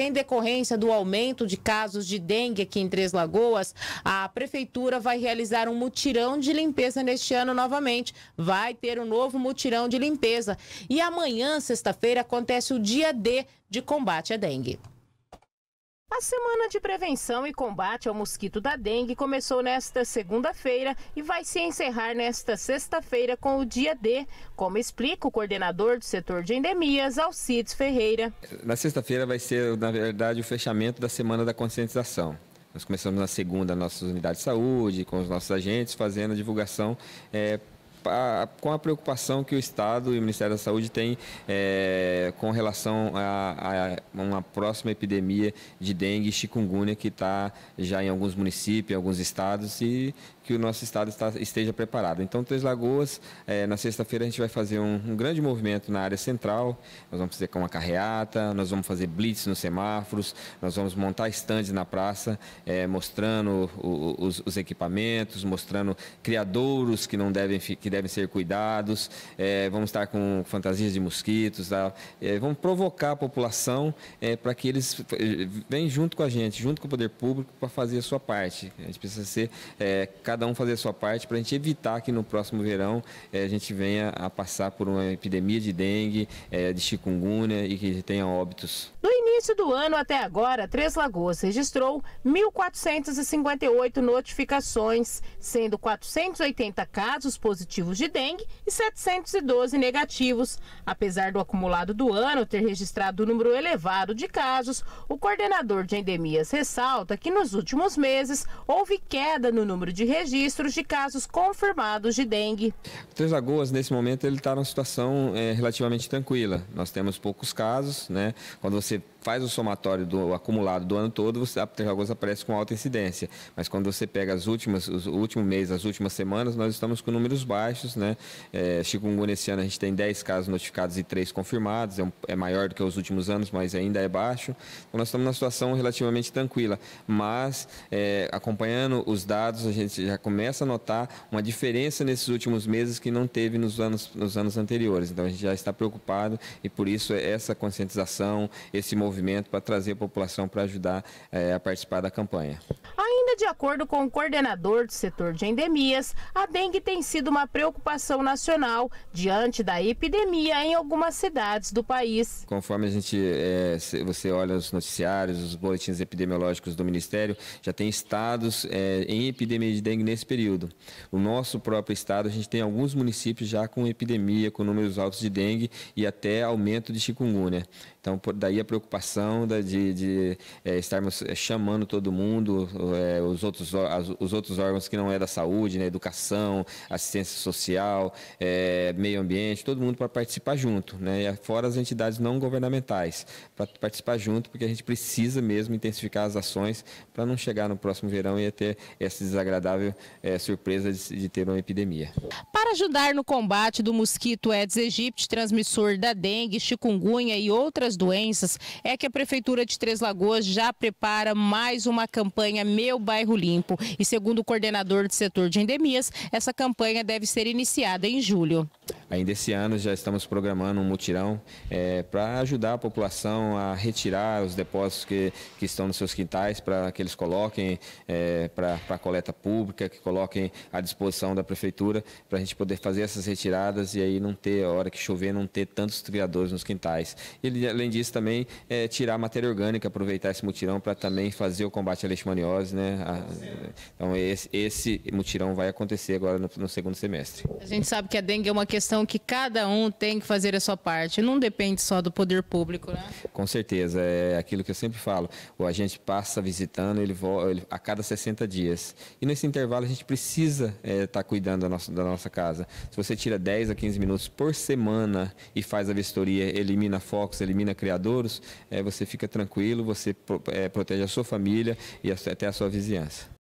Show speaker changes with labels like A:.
A: Em decorrência do aumento de casos de dengue aqui em Três Lagoas, a prefeitura vai realizar um mutirão de limpeza neste ano novamente. Vai ter um novo mutirão de limpeza. E amanhã, sexta-feira, acontece o dia D de combate à dengue. A semana de prevenção e combate ao mosquito da dengue começou nesta segunda-feira e vai se encerrar nesta sexta-feira com o dia D, como explica o coordenador do setor de endemias, Alcides Ferreira.
B: Na sexta-feira vai ser, na verdade, o fechamento da semana da conscientização. Nós começamos na segunda nossas unidades de saúde, com os nossos agentes, fazendo a divulgação é, com a preocupação que o Estado e o Ministério da Saúde têm é, com relação a, a, uma próxima epidemia de dengue e chikungunya que está já em alguns municípios, em alguns estados e que o nosso estado está, esteja preparado. Então, Três Lagoas, é, na sexta-feira a gente vai fazer um, um, grande movimento na área central, nós vamos fazer com uma carreata, nós vamos fazer blitz nos semáforos, nós vamos montar estandes na praça, é, mostrando o, o, os, os, equipamentos, mostrando criadouros que não devem ficar que devem ser cuidados, é, vamos estar com fantasias de mosquitos, tá? é, vamos provocar a população é, para que eles é, venham junto com a gente, junto com o poder público, para fazer a sua parte. A gente precisa ser, é, cada um fazer a sua parte para a gente evitar que no próximo verão é, a gente venha a passar por uma epidemia de dengue, de chikungunya e que tenha óbitos.
A: No início do ano até agora, Três Lagoas registrou 1.458 notificações, sendo 480 casos positivos de dengue e 712 negativos. Apesar do acumulado do ano ter registrado um número elevado de casos, o coordenador de endemias ressalta que nos últimos meses houve queda no número de registros de casos confirmados de dengue.
B: Três Lagoas, nesse momento, ele está numa situação é, relativamente tranquila. Nós temos poucos casos, né? Quando você faz o somatório do acumulado do ano todo, você, a Agosto aparece com alta incidência. Mas quando você pega as últimas, os, o último mês, as últimas semanas, nós estamos com números baixos. Né? É, chikungunya esse ano a gente tem 10 casos notificados e 3 confirmados, é, um, é maior do que os últimos anos, mas ainda é baixo. Então nós estamos numa situação relativamente tranquila. Mas é, acompanhando os dados, a gente já começa a notar uma diferença nesses últimos meses que não teve nos anos, nos anos anteriores. Então a gente já está preocupado e por isso essa conscientização, esse movimento movimento para trazer a população para ajudar é, a participar da campanha.
A: Ainda de acordo com o coordenador do setor de endemias, a dengue tem sido uma preocupação nacional diante da epidemia em algumas cidades do país.
B: Conforme a gente, é, você olha os noticiários, os boletins epidemiológicos do Ministério, já tem estados é, em epidemia de dengue nesse período. O nosso próprio estado, a gente tem alguns municípios já com epidemia, com números altos de dengue e até aumento de chikungunya. Então, daí a preocupação participação, da, né, de, de é, estarmos eh, chamando todo mundo, é, os, outros, as, os outros órgãos que não é da saúde, né, educação, assistência social, é, meio ambiente, todo mundo para participar junto, né, fora as entidades não governamentais, para participar junto, porque a gente precisa mesmo intensificar as ações para não chegar no próximo verão e ter essa desagradável surpresa de, de ter uma epidemia.
A: Para ajudar no combate do mosquito Aedes aegypti, transmissor da dengue, chikungunya e outras doenças, é que a Prefeitura de Três Lagoas já prepara mais uma campanha Meu Bairro Limpo. E segundo o coordenador do setor de endemias, essa campanha deve ser iniciada em julho.
B: Ainda esse ano já estamos programando um mutirão é, para ajudar a população a retirar os depósitos que, que estão nos seus quintais para que eles coloquem é, para a coleta pública, que coloquem à disposição da prefeitura para a gente poder fazer essas retiradas e aí não ter, a hora que chover, não ter tantos criadores nos quintais. E além disso também é, tirar matéria orgânica, aproveitar esse mutirão para também fazer o combate à leishmaniose. Né? A, então esse, esse mutirão vai acontecer agora no, no segundo semestre.
A: A gente sabe que a dengue é uma questão questão que cada um tem que fazer a sua parte. Não depende só do poder público, né?
B: Com certeza. É aquilo que eu sempre falo. O agente passa visitando ele, ele a cada 60 dias. E nesse intervalo a gente precisa estar é, tá cuidando da nossa, da nossa casa. Se você tira 10 a 15 minutos por semana e faz a vistoria, elimina focos, elimina criadouros, é, você fica tranquilo, você pro, é, protege a sua família e até a sua vizinhança.